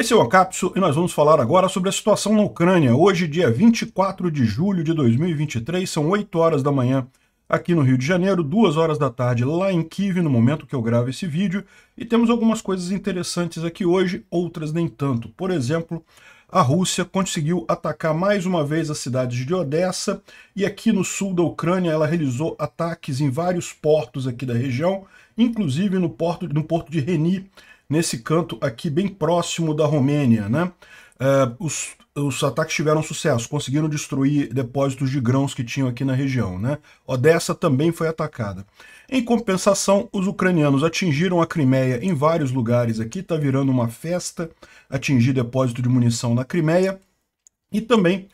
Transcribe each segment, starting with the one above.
Esse é o Ancapso e nós vamos falar agora sobre a situação na Ucrânia. Hoje, dia 24 de julho de 2023, são 8 horas da manhã aqui no Rio de Janeiro, 2 horas da tarde lá em Kiev, no momento que eu gravo esse vídeo, e temos algumas coisas interessantes aqui hoje, outras nem tanto. Por exemplo, a Rússia conseguiu atacar mais uma vez as cidades de Odessa e aqui no sul da Ucrânia ela realizou ataques em vários portos aqui da região, inclusive no porto, no porto de Reni, nesse canto aqui bem próximo da Romênia. Né? É, os, os ataques tiveram sucesso, conseguiram destruir depósitos de grãos que tinham aqui na região. Né? Odessa também foi atacada. Em compensação, os ucranianos atingiram a Crimeia em vários lugares aqui, está virando uma festa atingir depósito de munição na Crimeia, e também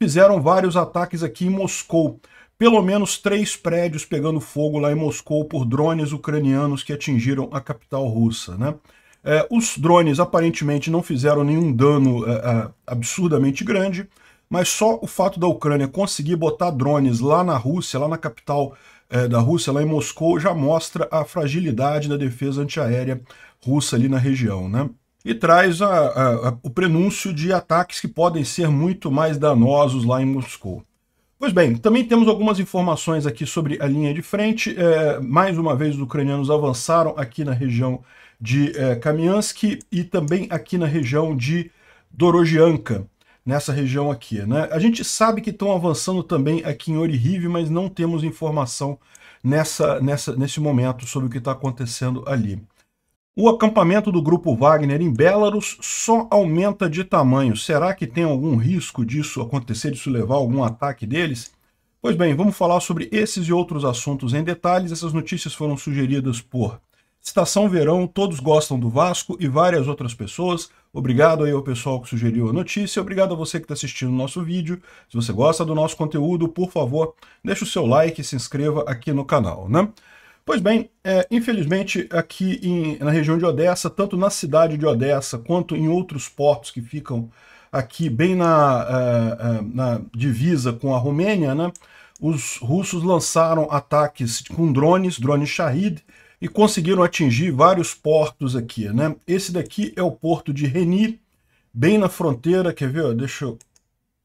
fizeram vários ataques aqui em Moscou. Pelo menos três prédios pegando fogo lá em Moscou por drones ucranianos que atingiram a capital russa. Né? É, os drones aparentemente não fizeram nenhum dano é, é, absurdamente grande, mas só o fato da Ucrânia conseguir botar drones lá na Rússia, lá na capital é, da Rússia, lá em Moscou, já mostra a fragilidade da defesa antiaérea russa ali na região, né? E traz a, a, a, o prenúncio de ataques que podem ser muito mais danosos lá em Moscou. Pois bem, também temos algumas informações aqui sobre a linha de frente. É, mais uma vez, os ucranianos avançaram aqui na região de é, eh, Kamiansky e também aqui na região de Dorojianka, nessa região aqui. Né? A gente sabe que estão avançando também aqui em Orihime, mas não temos informação nessa, nessa, nesse momento sobre o que está acontecendo ali. O acampamento do grupo Wagner em Belarus só aumenta de tamanho. Será que tem algum risco disso acontecer, disso levar a algum ataque deles? Pois bem, vamos falar sobre esses e outros assuntos em detalhes. Essas notícias foram sugeridas por Estação Verão, todos gostam do Vasco e várias outras pessoas. Obrigado aí ao pessoal que sugeriu a notícia, obrigado a você que está assistindo o nosso vídeo. Se você gosta do nosso conteúdo, por favor, deixe o seu like e se inscreva aqui no canal, né? Pois bem, é, infelizmente aqui em, na região de Odessa, tanto na cidade de Odessa quanto em outros portos que ficam aqui bem na, uh, uh, na divisa com a Romênia, né? Os russos lançaram ataques com drones, drones Shahid, e conseguiram atingir vários portos aqui, né? Esse daqui é o porto de Reni, bem na fronteira, quer ver? Deixa eu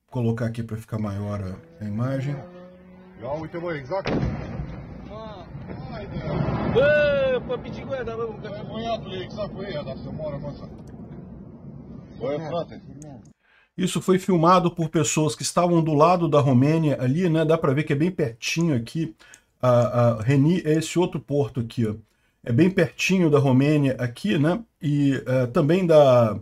colocar aqui para ficar maior a imagem. Isso foi filmado por pessoas que estavam do lado da Romênia ali, né? Dá para ver que é bem pertinho aqui a, a Reni é esse outro porto aqui, ó. É bem pertinho da Romênia aqui, né? E uh, também da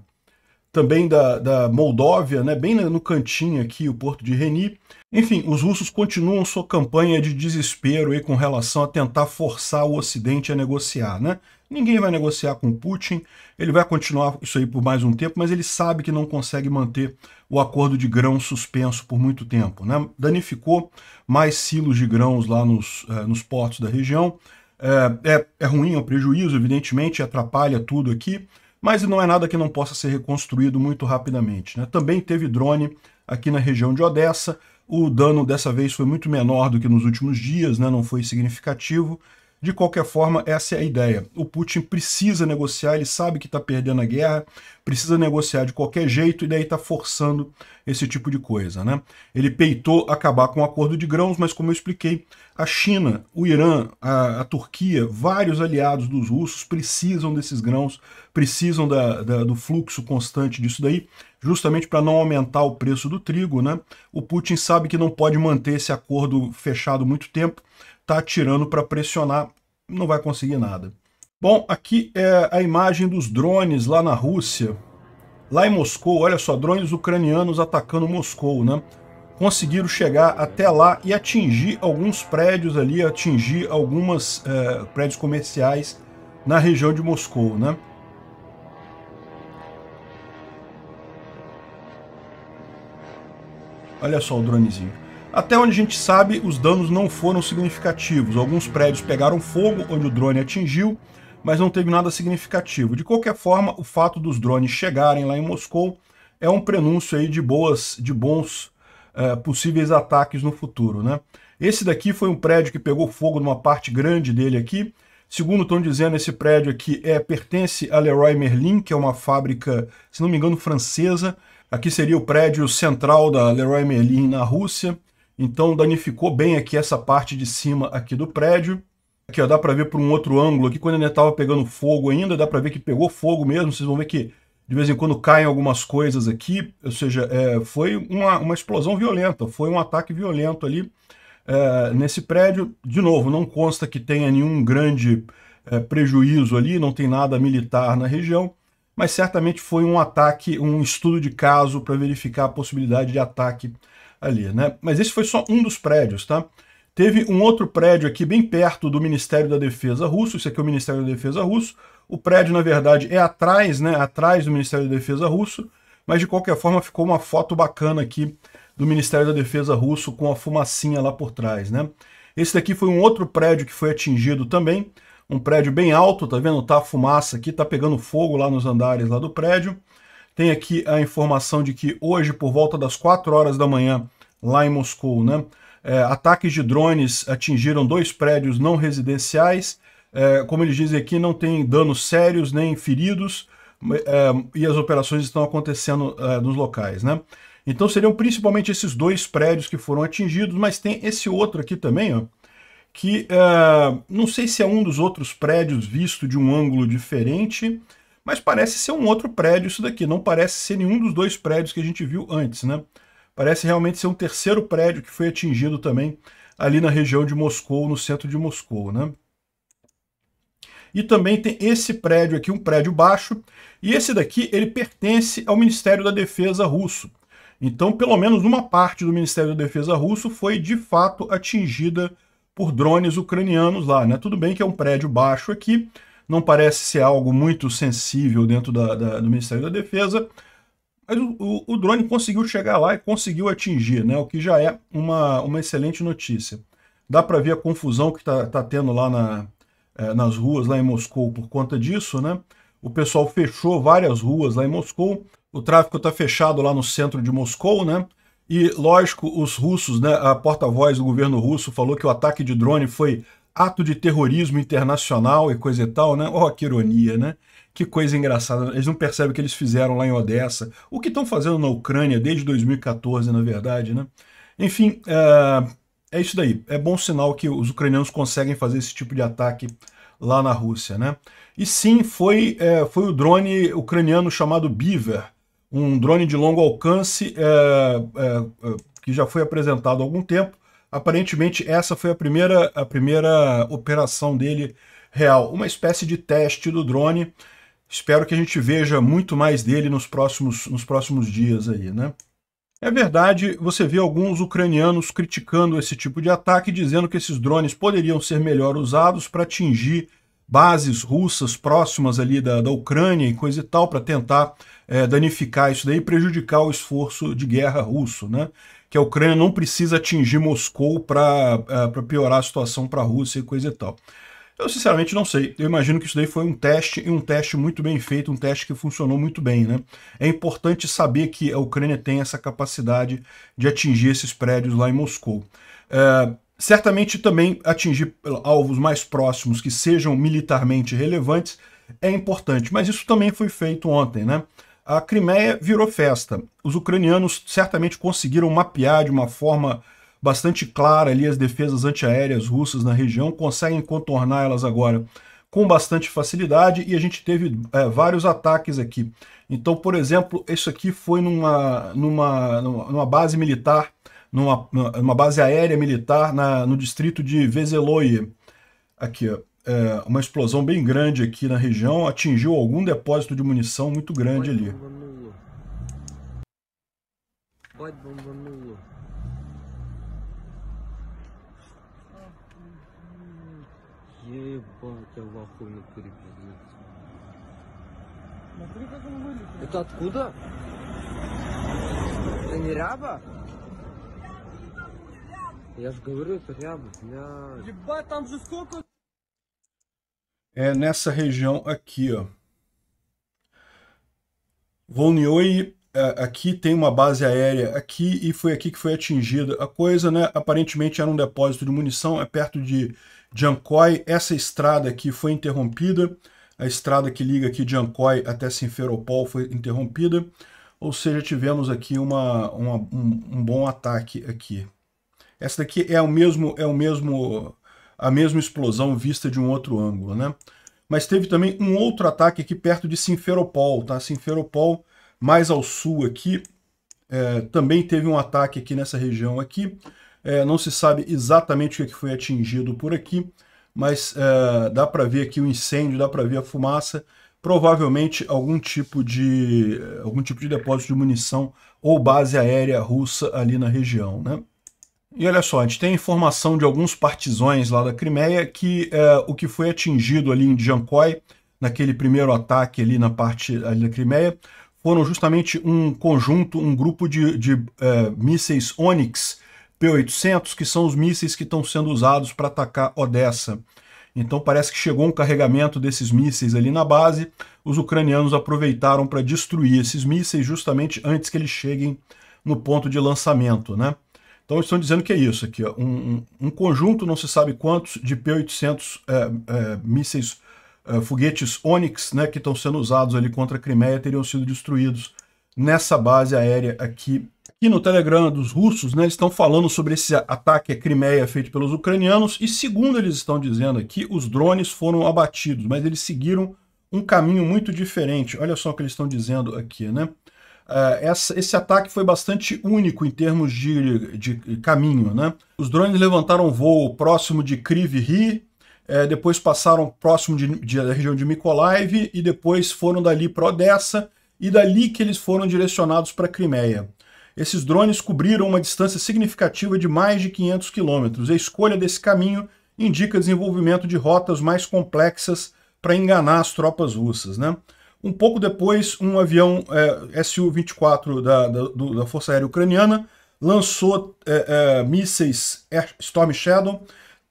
também da, da Moldóvia, né? Bem no cantinho aqui, o porto de Reni. Enfim, os russos continuam sua campanha de desespero aí com relação a tentar forçar o Ocidente a negociar, né? Ninguém vai negociar com Putin, ele vai continuar isso aí por mais um tempo, mas ele sabe que não consegue manter o acordo de grão suspenso por muito tempo. Né? Danificou mais silos de grãos lá nos, eh, nos portos da região. É, é, é ruim, é um prejuízo, evidentemente, atrapalha tudo aqui, mas não é nada que não possa ser reconstruído muito rapidamente. Né? Também teve drone aqui na região de Odessa, o dano dessa vez foi muito menor do que nos últimos dias, né? não foi significativo, de qualquer forma, essa é a ideia. O Putin precisa negociar, ele sabe que está perdendo a guerra, precisa negociar de qualquer jeito e daí está forçando esse tipo de coisa. Né? Ele peitou acabar com o acordo de grãos, mas como eu expliquei, a China, o Irã, a, a Turquia, vários aliados dos russos precisam desses grãos, precisam da, da, do fluxo constante disso daí, justamente para não aumentar o preço do trigo. Né? O Putin sabe que não pode manter esse acordo fechado muito tempo, tá atirando para pressionar, não vai conseguir nada. Bom, aqui é a imagem dos drones lá na Rússia. Lá em Moscou, olha só, drones ucranianos atacando Moscou, né? Conseguiram chegar até lá e atingir alguns prédios ali, atingir algumas é, prédios comerciais na região de Moscou, né? Olha só o dronezinho. Até onde a gente sabe, os danos não foram significativos. Alguns prédios pegaram fogo onde o drone atingiu, mas não teve nada significativo. De qualquer forma, o fato dos drones chegarem lá em Moscou é um prenúncio aí de boas, de bons uh, possíveis ataques no futuro, né? Esse daqui foi um prédio que pegou fogo numa parte grande dele aqui. Segundo estão dizendo, esse prédio aqui é, pertence a Leroy Merlin, que é uma fábrica, se não me engano, francesa. Aqui seria o prédio central da Leroy Merlin na Rússia. Então danificou bem aqui essa parte de cima aqui do prédio. Aqui ó, dá para ver por um outro ângulo aqui, quando ele estava pegando fogo ainda, dá para ver que pegou fogo mesmo, vocês vão ver que de vez em quando caem algumas coisas aqui, ou seja, é, foi uma, uma explosão violenta, foi um ataque violento ali é, nesse prédio. De novo, não consta que tenha nenhum grande é, prejuízo ali, não tem nada militar na região, mas certamente foi um ataque, um estudo de caso para verificar a possibilidade de ataque ali, né? Mas esse foi só um dos prédios, tá? Teve um outro prédio aqui bem perto do Ministério da Defesa russo, isso aqui é o Ministério da Defesa russo. O prédio, na verdade, é atrás, né, atrás do Ministério da Defesa russo, mas de qualquer forma ficou uma foto bacana aqui do Ministério da Defesa russo com a fumacinha lá por trás, né? Esse daqui foi um outro prédio que foi atingido também, um prédio bem alto, tá vendo? Tá a fumaça aqui, tá pegando fogo lá nos andares lá do prédio. Tem aqui a informação de que hoje, por volta das 4 horas da manhã, lá em Moscou. Né? É, ataques de drones atingiram dois prédios não residenciais. É, como eles dizem aqui, não tem danos sérios nem feridos é, e as operações estão acontecendo é, nos locais. Né? Então seriam principalmente esses dois prédios que foram atingidos, mas tem esse outro aqui também, ó, que é, não sei se é um dos outros prédios visto de um ângulo diferente, mas parece ser um outro prédio isso daqui, não parece ser nenhum dos dois prédios que a gente viu antes, né? Parece realmente ser um terceiro prédio que foi atingido também ali na região de Moscou, no centro de Moscou, né? E também tem esse prédio aqui, um prédio baixo, e esse daqui ele pertence ao Ministério da Defesa russo. Então, pelo menos uma parte do Ministério da Defesa russo foi de fato atingida por drones ucranianos lá, né? Tudo bem que é um prédio baixo aqui, não parece ser algo muito sensível dentro da, da, do Ministério da Defesa, mas o, o, o, drone conseguiu chegar lá e conseguiu atingir, né? O que já é uma, uma excelente notícia. Dá para ver a confusão que está tá tendo lá na, é, nas ruas, lá em Moscou, por conta disso, né? O pessoal fechou várias ruas lá em Moscou. O tráfego está fechado lá no centro de Moscou, né? E, lógico, os russos, né? A porta-voz do governo russo falou que o ataque de drone foi ato de terrorismo internacional e coisa e tal, né? Oh, que ironia, né? Que coisa engraçada. Eles não percebem o que eles fizeram lá em Odessa. O que estão fazendo na Ucrânia desde 2014, na verdade, né? Enfim, é, é isso daí. É bom sinal que os ucranianos conseguem fazer esse tipo de ataque lá na Rússia, né? E sim, foi, é, foi o drone ucraniano chamado Beaver, um drone de longo alcance é, é, é que já foi apresentado há algum tempo. Aparentemente, essa foi a primeira, a primeira operação dele real, uma espécie de teste do drone Espero que a gente veja muito mais dele nos próximos, nos próximos dias aí, né? É verdade, você vê alguns ucranianos criticando esse tipo de ataque, dizendo que esses drones poderiam ser melhor usados para atingir bases russas próximas ali da, da Ucrânia e coisa e tal, para tentar é, danificar isso daí e prejudicar o esforço de guerra russo, né? Que a Ucrânia não precisa atingir Moscou para é, piorar a situação para a Rússia e coisa e tal. Eu sinceramente não sei. Eu imagino que isso daí foi um teste e um teste muito bem feito, um teste que funcionou muito bem, né? É importante saber que a Ucrânia tem essa capacidade de atingir esses prédios lá em Moscou. É, certamente também atingir alvos mais próximos que sejam militarmente relevantes é importante, mas isso também foi feito ontem, né? A Crimeia virou festa. Os ucranianos certamente conseguiram mapear de uma forma bastante clara ali as defesas antiaéreas russas na região, conseguem contorná-las agora com bastante facilidade e a gente teve é, vários ataques aqui. Então, por exemplo, isso aqui foi numa, numa, numa base militar, numa, numa base aérea militar na, no distrito de Vezeloye. Aqui, ó, é, uma explosão bem grande aqui na região, atingiu algum depósito de munição muito grande ali. Ебать, я в ахуе натуре, пиздец. Смотри, как он вылетел. Это откуда? Это не ряба? Я же говорю, это ряба, бля. Ебать, там же сколько... É nessa região aqui, ó. Volnioi é, aqui tem uma base aérea aqui e foi aqui que foi atingida a coisa, né? Aparentemente era um depósito de munição, é perto de Jancoy, essa estrada aqui foi interrompida, a estrada que liga aqui Jancoy até Simferopol foi interrompida, ou seja, tivemos aqui uma, uma um, um, bom ataque aqui. Essa daqui é o mesmo, é o mesmo, a mesma explosão vista de um outro ângulo, né? Mas teve também um outro ataque aqui perto de Simferopol, tá? Simferopol, mais ao sul aqui, é, também teve um ataque aqui nessa região aqui. É, não se sabe exatamente o é que foi atingido por aqui, mas é, dá para ver aqui o incêndio, dá para ver a fumaça, provavelmente algum tipo de algum tipo de depósito de munição ou base aérea russa ali na região, né? E olha só, a gente tem informação de alguns partizões lá da Crimeia que é, o que foi atingido ali em Djankói, naquele primeiro ataque ali na parte ali da Crimeia, foram justamente um conjunto, um grupo de, de é, mísseis Onyx P-800, que são os mísseis que estão sendo usados para atacar Odessa. Então parece que chegou um carregamento desses mísseis ali na base, os ucranianos aproveitaram para destruir esses mísseis justamente antes que eles cheguem no ponto de lançamento, né? Então estão dizendo que é isso aqui, ó, um, um, conjunto, não se sabe quantos, de P-800 é, é, mísseis, é, foguetes Onyx, né, que estão sendo usados ali contra a Crimeia, teriam sido destruídos nessa base aérea aqui que no Telegram dos russos, né, estão falando sobre esse ataque à Crimeia feito pelos ucranianos e segundo eles estão dizendo aqui, os drones foram abatidos, mas eles seguiram um caminho muito diferente. Olha só o que eles estão dizendo aqui, né? Uh, essa, esse ataque foi bastante único em termos de, de, de caminho, né? Os drones levantaram voo próximo de Kryvyi, é, eh, depois passaram próximo de, de, da região de Mykolaiv e depois foram dali para Odessa e dali que eles foram direcionados para a Crimeia. Esses drones cobriram uma distância significativa de mais de 500 quilômetros. A escolha desse caminho indica desenvolvimento de rotas mais complexas para enganar as tropas russas. Né? Um pouco depois, um avião é, eh, Su-24 da, da, da, Força Aérea Ucraniana lançou é, é, mísseis Storm Shadow,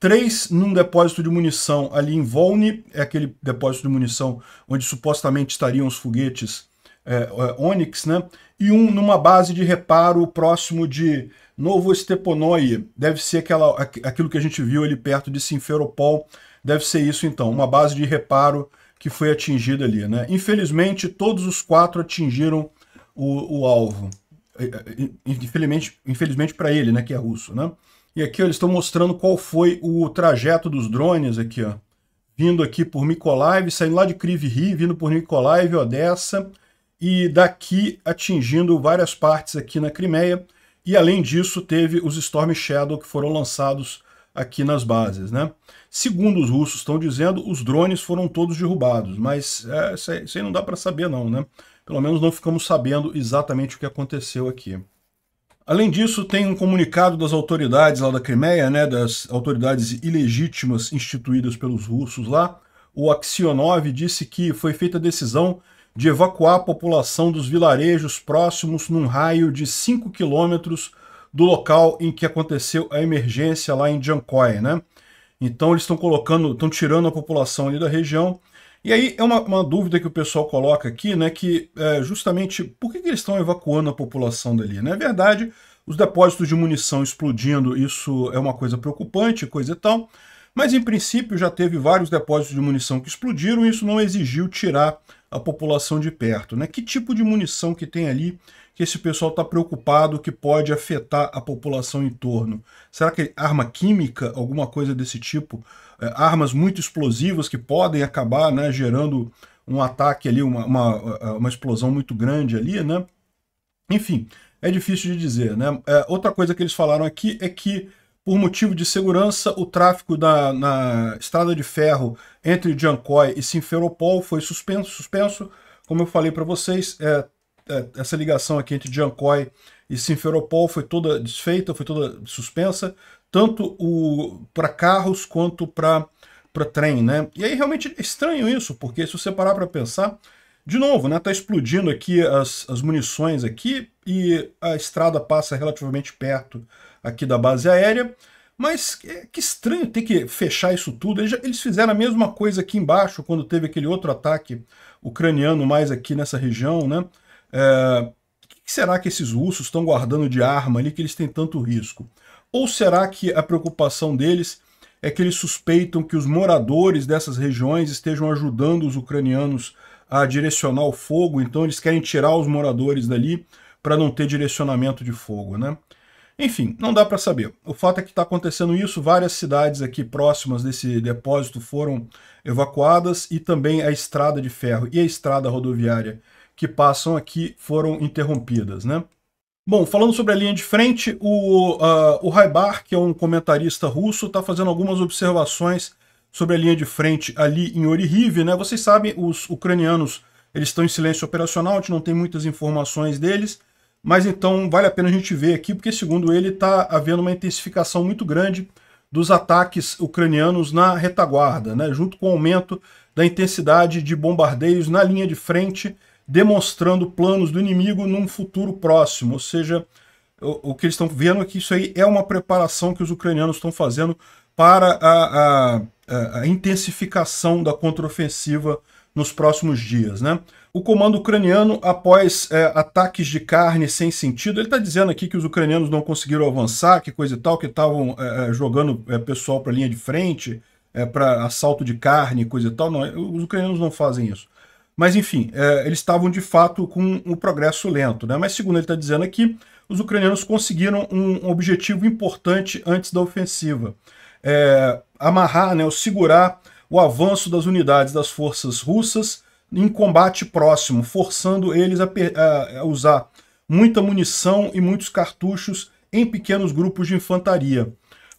três num depósito de munição ali em Volny, é aquele depósito de munição onde supostamente estariam os foguetes é, Onyx, né? e um numa base de reparo próximo de Novo Steponoi. Deve ser aquela, aquilo que a gente viu ali perto de Simferopol. Deve ser isso então, uma base de reparo que foi atingida ali. Né? Infelizmente, todos os quatro atingiram o, o alvo. É, é, infelizmente, infelizmente para ele, né, que é russo. Né? E aqui ó, eles estão mostrando qual foi o trajeto dos drones aqui, ó. Vindo aqui por Mykolaiv, saindo lá de Kryvyi, vindo por Mykolaiv, Odessa, e daqui atingindo várias partes aqui na Crimeia. E além disso, teve os Storm Shadow que foram lançados aqui nas bases. Né? Segundo os russos estão dizendo, os drones foram todos derrubados, mas é, isso, aí, isso aí não dá para saber não, né? Pelo menos não ficamos sabendo exatamente o que aconteceu aqui. Além disso, tem um comunicado das autoridades lá da Crimeia, né, das autoridades ilegítimas instituídas pelos russos lá. O Aksionov disse que foi feita a decisão de evacuar a população dos vilarejos próximos num raio de 5 quilômetros do local em que aconteceu a emergência lá em Jankoi, né? Então eles estão colocando, estão tirando a população ali da região. E aí é uma, uma dúvida que o pessoal coloca aqui, né? Que é, justamente por que, que eles estão evacuando a população dali? Né? É verdade, os depósitos de munição explodindo, isso é uma coisa preocupante, coisa e tal. Mas em princípio já teve vários depósitos de munição que explodiram e isso não exigiu tirar a população de perto, né? Que tipo de munição que tem ali que esse pessoal está preocupado que pode afetar a população em torno? Será que arma química, alguma coisa desse tipo, é, armas muito explosivas que podem acabar, né, gerando um ataque ali, uma, uma, uma explosão muito grande ali, né? Enfim, é difícil de dizer, né? É, outra coisa que eles falaram aqui é que por motivo de segurança, o tráfego da, na estrada de ferro entre Jankoi e Simferopol foi suspenso. suspenso. Como eu falei para vocês, é, é, essa ligação aqui entre Jankoi e Simferopol foi toda desfeita, foi toda suspensa, tanto para carros quanto para trem. Né? E aí realmente é estranho isso, porque se você parar para pensar, de novo, né? Tá explodindo aqui as, as munições aqui e a estrada passa relativamente perto aqui da base aérea. Mas é, que estranho ter que fechar isso tudo. Eles, já, eles fizeram a mesma coisa aqui embaixo, quando teve aquele outro ataque ucraniano mais aqui nessa região, né? É, que será que esses russos estão guardando de arma ali que eles têm tanto risco? Ou será que a preocupação deles é que eles suspeitam que os moradores dessas regiões estejam ajudando os ucranianos a direcionar o fogo, então eles querem tirar os moradores dali para não ter direcionamento de fogo, né? Enfim, não dá para saber. O fato é que está acontecendo isso, várias cidades aqui próximas desse depósito foram evacuadas e também a estrada de ferro e a estrada rodoviária que passam aqui foram interrompidas, né? Bom, falando sobre a linha de frente, o, uh, o Haibar, que é um comentarista russo, está fazendo algumas observações sobre a linha de frente ali em Orihiv, né? Vocês sabem, os ucranianos eles estão em silêncio operacional, a gente não tem muitas informações deles, mas então vale a pena a gente ver aqui, porque segundo ele está havendo uma intensificação muito grande dos ataques ucranianos na retaguarda, né, junto com o aumento da intensidade de bombardeios na linha de frente, demonstrando planos do inimigo num futuro próximo, ou seja, o, o que eles estão vendo é que isso aí é uma preparação que os ucranianos estão fazendo para a, a, a intensificação da contraofensiva nos próximos dias, né? o comando ucraniano, após é, ataques de carne sem sentido, ele está dizendo aqui que os ucranianos não conseguiram avançar, que coisa e tal, que estavam é, é jogando é, pessoal para a linha de frente, é, para assalto de carne, coisa e tal. Não, os ucranianos não fazem isso. Mas, enfim, é, eles estavam de fato com um progresso lento. Né? Mas, segundo ele está dizendo aqui, os ucranianos conseguiram um objetivo importante antes da ofensiva. amarrar, né, ou segurar o avanço das unidades das forças russas em combate próximo, forçando eles a, a usar muita munição e muitos cartuchos em pequenos grupos de infantaria.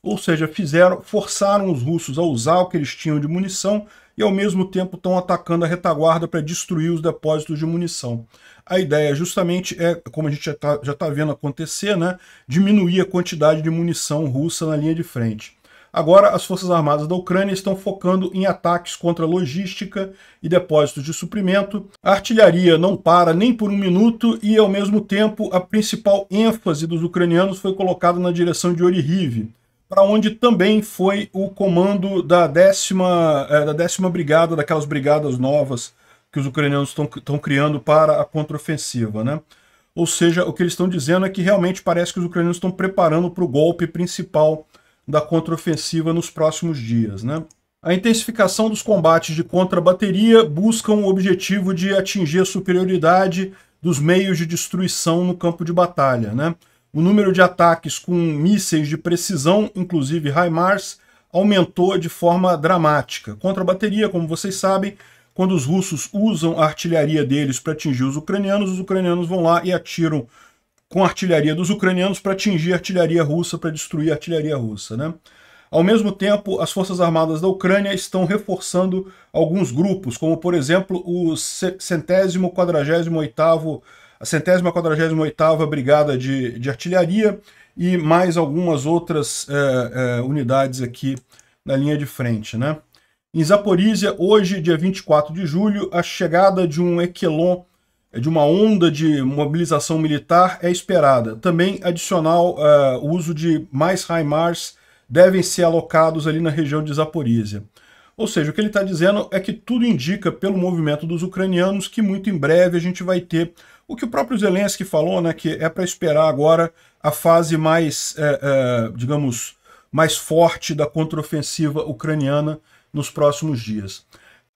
Ou seja, fizeram, forçaram os russos a usar o que eles tinham de munição e ao mesmo tempo estão atacando a retaguarda para destruir os depósitos de munição. A ideia justamente é, como a gente já está tá vendo acontecer, né, diminuir a quantidade de munição russa na linha de frente. Agora, as Forças Armadas da Ucrânia estão focando em ataques contra logística e depósitos de suprimento. A artilharia não para nem por um minuto e, ao mesmo tempo, a principal ênfase dos ucranianos foi colocada na direção de Orihiv, para onde também foi o comando da décima, é, da décima brigada, daquelas brigadas novas que os ucranianos estão criando para a contraofensiva, né? Ou seja, o que eles estão dizendo é que realmente parece que os ucranianos estão preparando para o golpe principal da contraofensiva nos próximos dias. Né? A intensificação dos combates de contra-bateria busca um objetivo de atingir a superioridade dos meios de destruição no campo de batalha. Né? O número de ataques com mísseis de precisão, inclusive HIMARS, aumentou de forma dramática. Contra-bateria, como vocês sabem, quando os russos usam a artilharia deles para atingir os ucranianos, os ucranianos vão lá e atiram com a artilharia dos ucranianos para atingir a artilharia russa, para destruir a artilharia russa. Né? Ao mesmo tempo, as Forças Armadas da Ucrânia estão reforçando alguns grupos, como por exemplo o centésimo quadragésimo oitavo a centésima quadragésima oitava brigada de, de artilharia e mais algumas outras é, é, unidades aqui na linha de frente, né? Em Zaporizhia, hoje, dia 24 de julho, a chegada de um Equelon é de uma onda de mobilização militar é esperada. Também adicional uh, o uso de mais HIMARS devem ser alocados ali na região de Zaporizhia. Ou seja, o que ele está dizendo é que tudo indica pelo movimento dos ucranianos que muito em breve a gente vai ter o que o próprio Zelensky falou, né, que é para esperar agora a fase mais, é, é, digamos, mais forte da contraofensiva ucraniana nos próximos dias.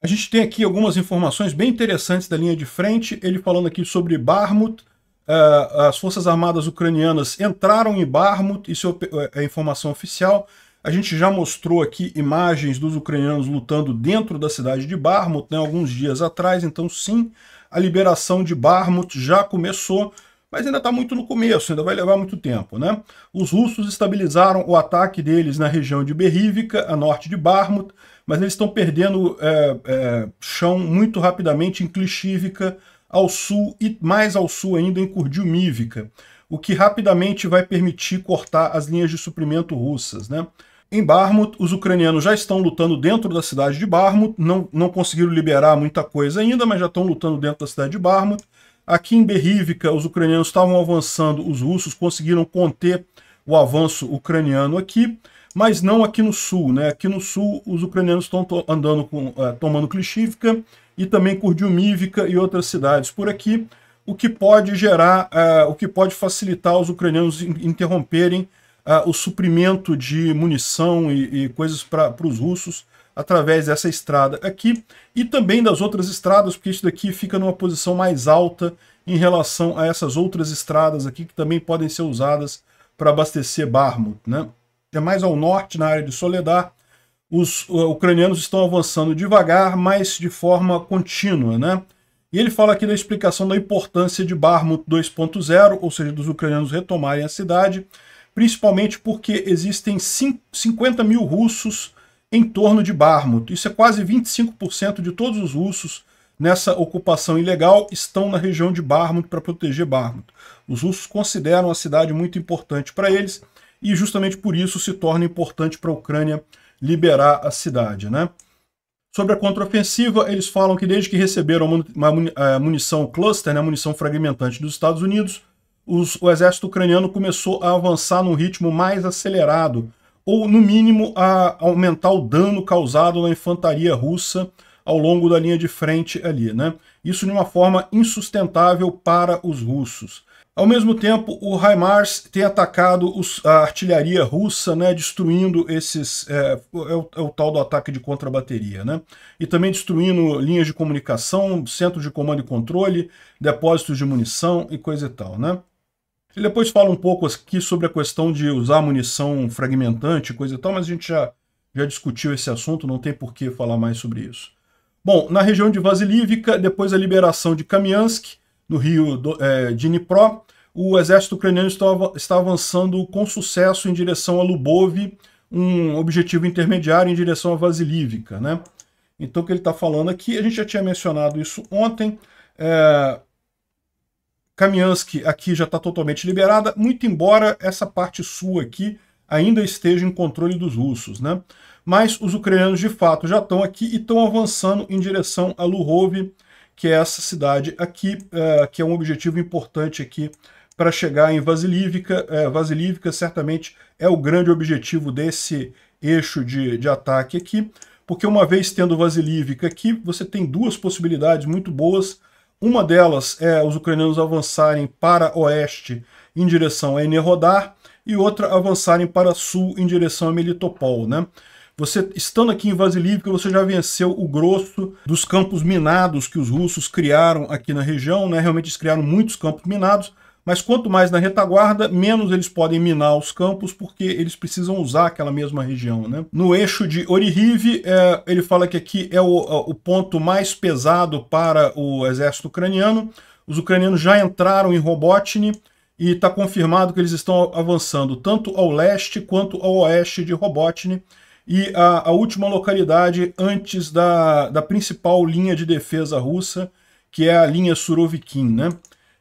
A gente tem aqui algumas informações bem interessantes da linha de frente. Ele falando aqui sobre Barmut. Uh, as Forças Armadas Ucranianas entraram em Barmut, isso é, é informação oficial. A gente já mostrou aqui imagens dos ucranianos lutando dentro da cidade de Barmut, né, alguns dias atrás, então sim, a liberação de Barmut já começou, mas ainda está muito no começo, ainda vai levar muito tempo. Né? Os russos estabilizaram o ataque deles na região de Berrívica, a norte de Barmut, mas eles estão perdendo é, é, chão muito rapidamente em Klishivka, ao sul e mais ao sul ainda em Kurdiumivka, o que rapidamente vai permitir cortar as linhas de suprimento russas. Né? Em Barmut, os ucranianos já estão lutando dentro da cidade de Barmut, não, não conseguiram liberar muita coisa ainda, mas já estão lutando dentro da cidade de Barmut. Aqui em Berrívika, os ucranianos estavam avançando, os russos conseguiram conter o avanço ucraniano aqui mas não aqui no sul. Né? Aqui no sul, os ucranianos estão andando com, uh, tomando Klishivka e também Kurdiumivka e outras cidades por aqui, o que pode gerar, uh, o que pode facilitar os ucranianos interromperem uh, o suprimento de munição e, e coisas para os russos através dessa estrada aqui e também das outras estradas, porque isso daqui fica numa posição mais alta em relação a essas outras estradas aqui que também podem ser usadas para abastecer Barmut, né? é mais ao norte, na área de Soledar, os eh, ucranianos estão avançando devagar, mas de forma contínua, né? E ele fala aqui da explicação da importância de Barmut 2.0, ou seja, dos ucranianos retomarem a cidade, principalmente porque existem 50 mil russos em torno de Barmut. Isso é quase 25% de todos os russos nessa ocupação ilegal estão na região de Barmut para proteger Barmut. Os russos consideram a cidade muito importante para eles e justamente por isso se torna importante para a Ucrânia liberar a cidade. Né? Sobre a contraofensiva, eles falam que desde que receberam a munição cluster, né, a munição fragmentante dos Estados Unidos, os, o exército ucraniano começou a avançar num ritmo mais acelerado, ou no mínimo a aumentar o dano causado na infantaria russa ao longo da linha de frente ali, né? Isso de uma forma insustentável para os russos. Ao mesmo tempo, o HIMARS tem atacado os, a artilharia russa, né, destruindo esses... É, é, o, é o, tal do ataque de contrabateria, né? E também destruindo linhas de comunicação, centros de comando e controle, depósitos de munição e coisa e tal, né? depois fala um pouco aqui sobre a questão de usar munição fragmentante, coisa e tal, mas a gente já, já discutiu esse assunto, não tem por que falar mais sobre isso. Bom, na região de Vasilivka, depois a liberação de Kamiansk, no rio é, Dnipro, o exército ucraniano está, avançando com sucesso em direção a Lubov, um objetivo intermediário em direção a Vasilivka. Né? Então, o que ele está falando aqui, a gente já tinha mencionado isso ontem, é, Kamiansky aqui já está totalmente liberada, muito embora essa parte sul aqui ainda esteja em controle dos russos. Né? Mas os ucranianos, de fato, já estão aqui e estão avançando em direção a Lubov, que é essa cidade aqui, é, que é um objetivo importante aqui para chegar em Vasilívica. É, Vasilívica certamente é o grande objetivo desse eixo de, de ataque aqui, porque uma vez tendo Vasilívica aqui, você tem duas possibilidades muito boas. Uma delas é os ucranianos avançarem para oeste em direção a Enerodar e outra avançarem para sul em direção a Melitopol, né? Você estando aqui em Vasilívica, você já venceu o grosso dos campos minados que os russos criaram aqui na região, né? Realmente eles criaram muitos campos minados, mas quanto mais na retaguarda, menos eles podem minar os campos, porque eles precisam usar aquela mesma região. Né? No eixo de Orihiv, é, ele fala que aqui é o, é o, ponto mais pesado para o exército ucraniano. Os ucranianos já entraram em Robotny e está confirmado que eles estão avançando tanto ao leste quanto ao oeste de Robotny e a, a última localidade antes da, da principal linha de defesa russa, que é a linha Surovikin, né?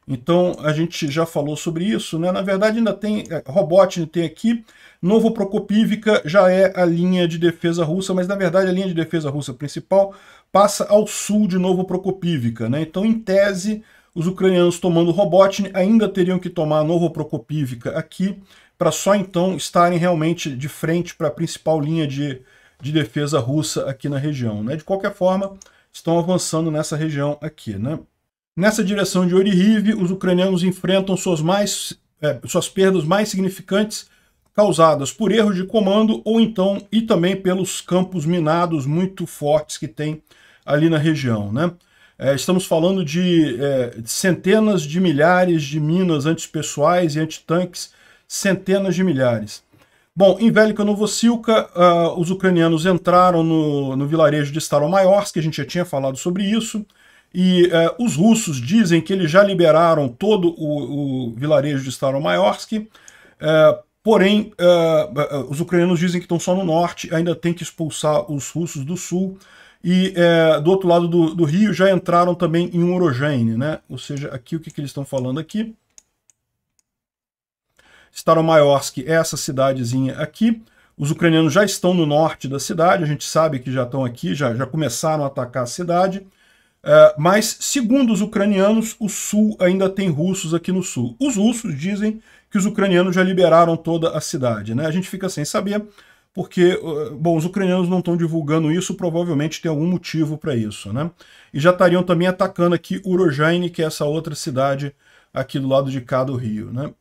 Então, a gente já falou sobre isso, né? Na verdade, ainda tem... É, Robotnik tem aqui. Novo Prokopivka já é a linha de defesa russa, mas, na verdade, a linha de defesa russa principal passa ao sul de Novo Prokopivka, né? Então, em tese, os ucranianos tomando Robotnik ainda teriam que tomar Novo Prokopivka aqui para só então estarem realmente de frente para a principal linha de, de defesa russa aqui na região. Né? De qualquer forma, estão avançando nessa região aqui. Né? Nessa direção de Orihiv, os ucranianos enfrentam suas, mais, é, suas perdas mais significantes causadas por erros de comando ou então e também pelos campos minados muito fortes que tem ali na região. Né? É, estamos falando de, é, de, centenas de milhares de minas antipessoais e antitanques centenas de milhares. Bom, em Velika Novosilka, uh, ah, os ucranianos entraram no, no vilarejo de Staromayorsk, que a gente já tinha falado sobre isso, e uh, os russos dizem que eles já liberaram todo o, o vilarejo de Staromayorsk, uh, porém eh, os ucranianos dizem que estão só no norte, ainda tem que expulsar os russos do sul, e do outro lado do, do, rio já entraram também em Orogene, né? Ou seja, aqui o que, que eles estão falando aqui? Staromaiosk é essa cidadezinha aqui. Os ucranianos já estão no norte da cidade, a gente sabe que já estão aqui, já, já começaram a atacar a cidade. Uh, mas, segundo os ucranianos, o sul ainda tem russos aqui no sul. Os russos dizem que os ucranianos já liberaram toda a cidade. Né? A gente fica sem saber, porque, uh, bom, os ucranianos não estão divulgando isso, provavelmente tem algum motivo para isso, né? E já estariam também atacando aqui Urojane que é essa outra cidade aqui do lado de cá do rio, né?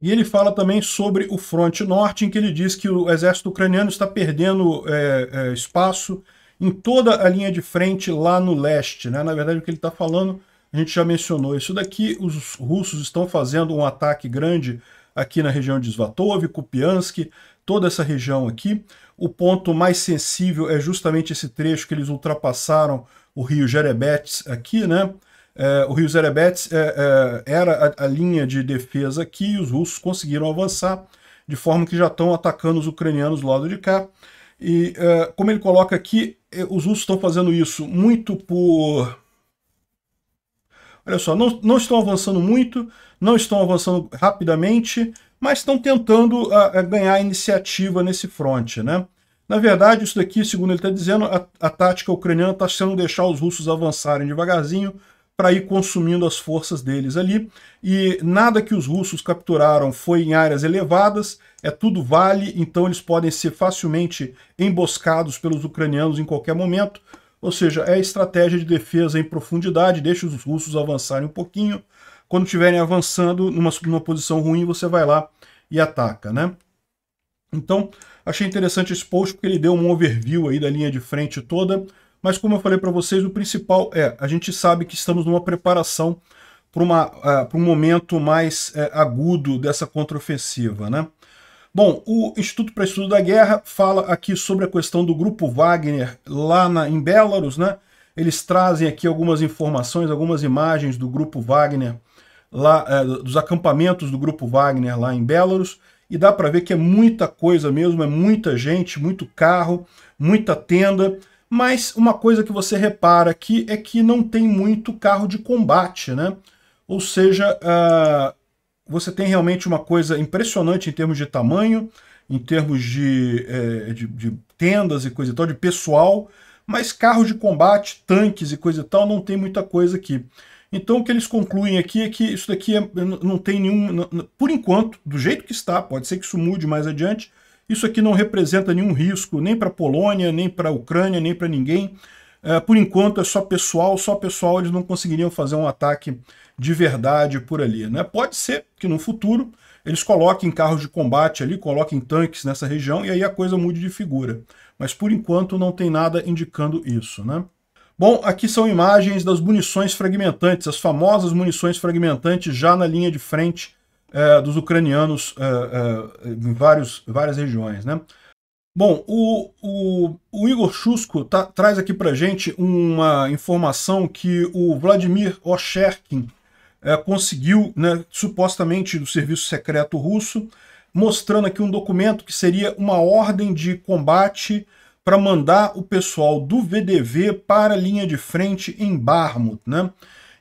E ele fala também sobre o fronte norte, em que ele diz que o exército ucraniano está perdendo é, é, espaço em toda a linha de frente lá no leste. Né? Na verdade, o que ele está falando, a gente já mencionou isso daqui, os russos estão fazendo um ataque grande aqui na região de Svatov, Kupiansk, toda essa região aqui. O ponto mais sensível é justamente esse trecho que eles ultrapassaram o rio Jerebetes aqui, né? É, o Rio Zerebets é, é, era a, a, linha de defesa que os russos conseguiram avançar, de forma que já estão atacando os ucranianos do lado de cá. E como ele coloca aqui, os russos estão fazendo isso muito por. Olha só, não, não estão avançando muito, não estão avançando rapidamente, mas estão tentando ganhar iniciativa nesse fronte, né? Na verdade, isso daqui, segundo ele está dizendo, a, a, tática ucraniana está sendo deixar os russos avançarem devagarzinho para ir consumindo as forças deles ali. E nada que os russos capturaram foi em áreas elevadas, é tudo vale, então eles podem ser facilmente emboscados pelos ucranianos em qualquer momento. Ou seja, é a estratégia de defesa em profundidade, deixa os russos avançarem um pouquinho. Quando estiverem avançando numa, numa posição ruim, você vai lá e ataca, né? Então, achei interessante esse post porque ele deu um overview aí da linha de frente toda. Mas como eu falei para vocês, o principal é, a gente sabe que estamos numa preparação para uh, é, um momento mais uh, agudo dessa contraofensiva, né? Bom, o Instituto para Estudo da Guerra fala aqui sobre a questão do grupo Wagner lá na, em Belarus, né? Eles trazem aqui algumas informações, algumas imagens do grupo Wagner lá, uh, dos acampamentos do grupo Wagner lá em Belarus, e dá para ver que é muita coisa mesmo, é muita gente, muito carro, muita tenda, mas uma coisa que você repara aqui é que não tem muito carro de combate, né? Ou seja, uh, você tem realmente uma coisa impressionante em termos de tamanho, em termos de, eh, de, de tendas e coisa e tal, de pessoal, mas carros de combate, tanques e coisa e tal, não tem muita coisa aqui. Então o que eles concluem aqui é que isso daqui é, não tem nenhum. por enquanto, do jeito que está, pode ser que isso mude mais adiante, isso aqui não representa nenhum risco nem para a Polônia, nem para a Ucrânia, nem para ninguém. É, por enquanto é só pessoal, só pessoal eles não conseguiriam fazer um ataque de verdade por ali. Né? Pode ser que no futuro eles coloquem carros de combate ali, coloquem tanques nessa região e aí a coisa mude de figura. Mas por enquanto não tem nada indicando isso. Né? Bom, aqui são imagens das munições fragmentantes, as famosas munições fragmentantes já na linha de frente é, dos ucranianos é, é, em vários, várias regiões. Né? Bom, o, o, o Igor Chusco tá, traz aqui para gente uma informação que o Vladimir Ocherkin é, conseguiu, né, supostamente do serviço secreto russo, mostrando aqui um documento que seria uma ordem de combate para mandar o pessoal do VDV para a linha de frente em Barmut, né?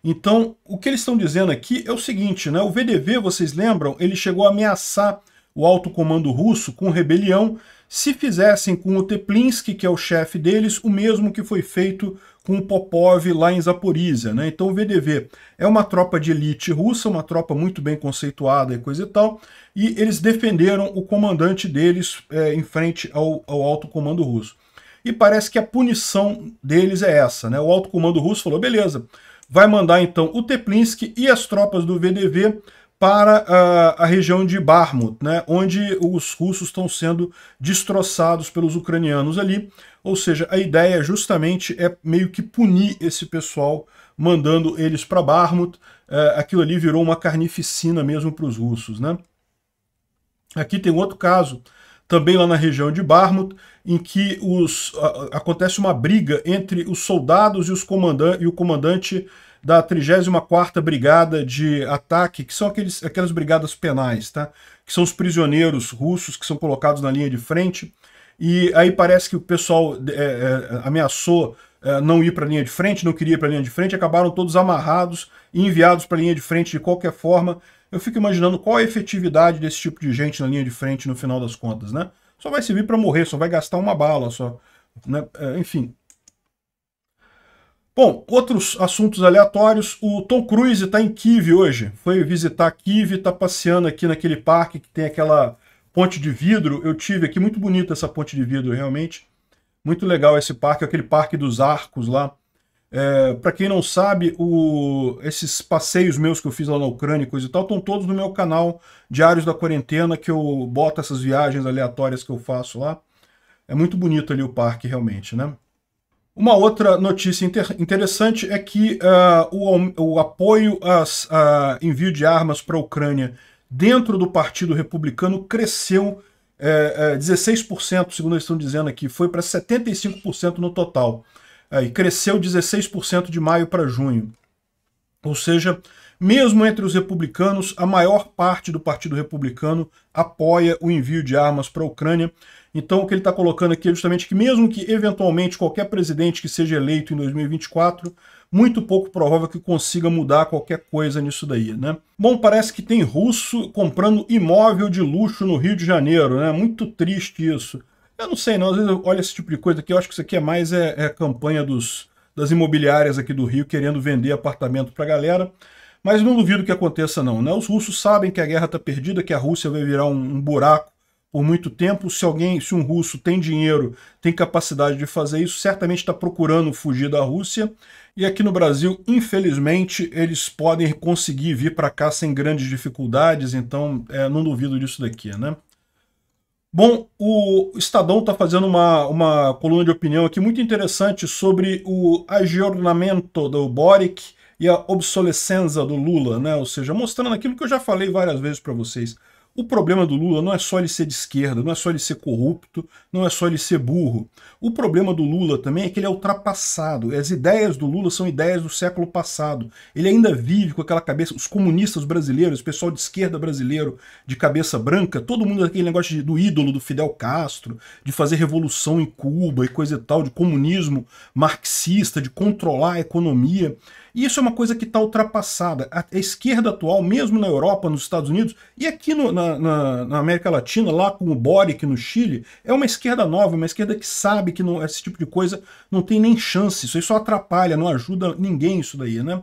Então, o que eles estão dizendo aqui é o seguinte, né? O VDV, vocês lembram, ele chegou a ameaçar o alto comando russo com rebelião se fizessem com o Teplinsky, que é o chefe deles, o mesmo que foi feito com o Popov lá em Zaporizhia. Né? Então o VDV é uma tropa de elite russa, uma tropa muito bem conceituada e coisa e tal, e eles defenderam o comandante deles é, em frente ao, ao alto comando russo. E parece que a punição deles é essa. Né? O alto comando russo falou, beleza, vai mandar então o Teplinsky e as tropas do VDV para a, ah, a região de Barmut, né, onde os russos estão sendo destroçados pelos ucranianos ali. Ou seja, a ideia justamente é meio que punir esse pessoal, mandando eles para Barmut. Eh, aquilo ali virou uma carnificina mesmo para os russos. Né? Aqui tem outro caso também lá na região de Barmouth, em que os, a, acontece uma briga entre os soldados e, os comandan e o comandante da 34ª Brigada de Ataque, que são aqueles, aquelas brigadas penais, tá? que são os prisioneiros russos que são colocados na linha de frente. E aí parece que o pessoal é, é, ameaçou é, não ir para a linha de frente, não queria ir para a linha de frente, acabaram todos amarrados e enviados para a linha de frente de qualquer forma, eu fico imaginando qual a efetividade desse tipo de gente na linha de frente no final das contas, né? Só vai servir para morrer, só vai gastar uma bala, só. Né? É, enfim. Bom, outros assuntos aleatórios. O Tom Cruise está em Kiev hoje. Foi visitar Kiev, está passeando aqui naquele parque que tem aquela ponte de vidro. Eu tive aqui, muito bonita essa ponte de vidro, realmente. Muito legal esse parque, aquele parque dos arcos lá. É, para quem não sabe, o, esses passeios meus que eu fiz lá na Ucrânia e coisa e tal, estão todos no meu canal Diários da Quarentena, que eu boto essas viagens aleatórias que eu faço lá. É muito bonito ali o parque, realmente, né? Uma outra notícia inter interessante é que uh, o, o, apoio a envio de armas para a Ucrânia dentro do Partido Republicano cresceu 16%, é, é, segundo eles estão dizendo aqui, foi para 75% no total e cresceu 16% de maio para junho. Ou seja, mesmo entre os republicanos, a maior parte do Partido Republicano apoia o envio de armas para a Ucrânia. Então, o que ele está colocando aqui é justamente que, mesmo que eventualmente qualquer presidente que seja eleito em 2024, muito pouco provável que consiga mudar qualquer coisa nisso daí, né? Bom, parece que tem russo comprando imóvel de luxo no Rio de Janeiro, né? Muito triste isso. Eu não sei, não. Às vezes eu olho esse tipo de coisa aqui, eu acho que isso aqui é mais é, é campanha dos, das imobiliárias aqui do Rio querendo vender apartamento a galera. Mas não duvido que aconteça, não. Né? Os russos sabem que a guerra está perdida, que a Rússia vai virar um, um buraco por muito tempo. Se alguém, se um russo tem dinheiro, tem capacidade de fazer isso, certamente está procurando fugir da Rússia. E aqui no Brasil, infelizmente, eles podem conseguir vir para cá sem grandes dificuldades, então é, não duvido disso daqui, né? Bom, o Estadão está fazendo uma, uma coluna de opinião aqui muito interessante sobre o agiornamento do Boric e a obsolescência do Lula, né? Ou seja, mostrando aquilo que eu já falei várias vezes para vocês. O problema do Lula não é só ele ser de esquerda, não é só ele ser corrupto, não é só ele ser burro. O problema do Lula também é que ele é ultrapassado. As ideias do Lula são ideias do século passado. Ele ainda vive com aquela cabeça, os comunistas brasileiros, o pessoal de esquerda brasileiro de cabeça branca, todo mundo aquele negócio do ídolo do Fidel Castro, de fazer revolução em Cuba e coisa e tal, de comunismo marxista, de controlar a economia. E isso é uma coisa que está ultrapassada. A, esquerda atual, mesmo na Europa, nos Estados Unidos e aqui no, na, na, na, América Latina, lá com o Boric no Chile, é uma esquerda nova, uma esquerda que sabe que não, esse tipo de coisa não tem nem chance. Isso aí só atrapalha, não ajuda ninguém isso daí, né?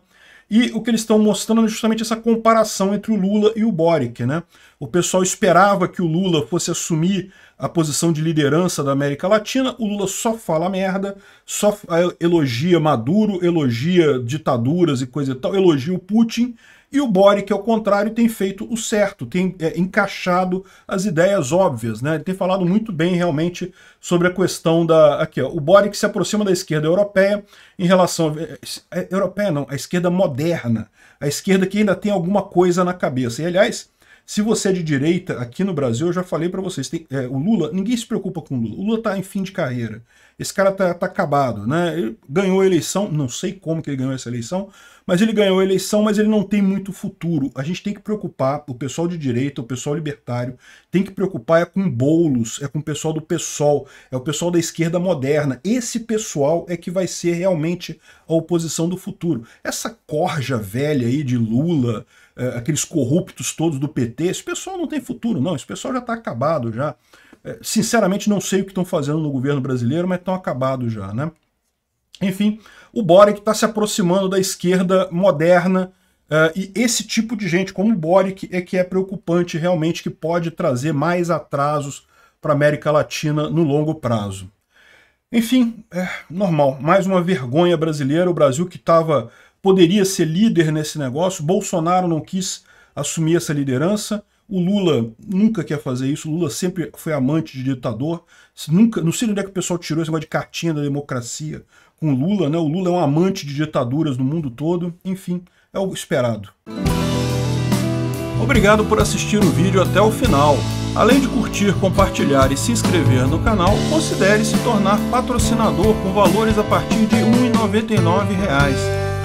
E o que eles estão mostrando é justamente essa comparação entre o Lula e o Boric. Né? O pessoal esperava que o Lula fosse assumir a posição de liderança da América Latina, o Lula só fala merda, só eh, elogia Maduro, elogia ditaduras e coisa e tal, elogia o Putin, e o Boric, ao é contrário, tem feito o certo, tem é, encaixado as ideias óbvias, né? Ele tem falado muito bem realmente sobre a questão da. Aqui, ó, o Boric se aproxima da esquerda europeia em relação. A, é, é, europeia não, a esquerda moderna, a esquerda que ainda tem alguma coisa na cabeça. E aliás, se você é de direita aqui no Brasil, eu já falei para vocês, tem, é, o Lula, ninguém se preocupa com o Lula. O Lula está em fim de carreira esse cara tá, tá acabado, né? Ele ganhou a eleição, não sei como que ele ganhou essa eleição, mas ele ganhou a eleição, mas ele não tem muito futuro. A gente tem que preocupar, o pessoal de direita, o pessoal libertário, tem que preocupar é com bolos, é com o pessoal do PSOL, é o pessoal da esquerda moderna. Esse pessoal é que vai ser realmente a oposição do futuro. Essa corja velha aí de Lula, é, aqueles corruptos todos do PT, esse pessoal não tem futuro, não. Esse pessoal já tá acabado já. É, sinceramente, não sei o que estão fazendo no governo brasileiro, mas estão acabados já, né? Enfim, o Boric está se aproximando da esquerda moderna uh, e esse tipo de gente, como o Boric, é que é preocupante realmente, que pode trazer mais atrasos para a América Latina no longo prazo. Enfim, é normal, mais uma vergonha brasileira, o Brasil que estava poderia ser líder nesse negócio, Bolsonaro não quis assumir essa liderança, o Lula nunca quer fazer isso, o Lula sempre foi amante de ditador. Nunca, não sei onde é que o pessoal tirou esse negócio de cartinha da democracia com o Lula, né? O Lula é um amante de ditaduras no mundo todo, enfim, é o esperado. Obrigado por assistir o vídeo até o final. Além de curtir, compartilhar e se inscrever no canal, considere se tornar patrocinador com valores a partir de R$ 1,99